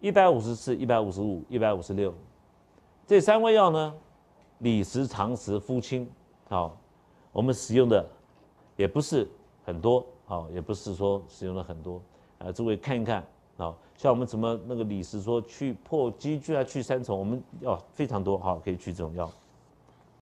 一百五十次，一百五十五，一百五十六，这三味药呢，理实、常识、肤清，好，我们使用的也不是很多，好，也不是说使用了很多，啊，诸位看一看，啊，像我们怎么那个理实说去破积聚啊，去三重，我们要非常多，好，可以去这种药。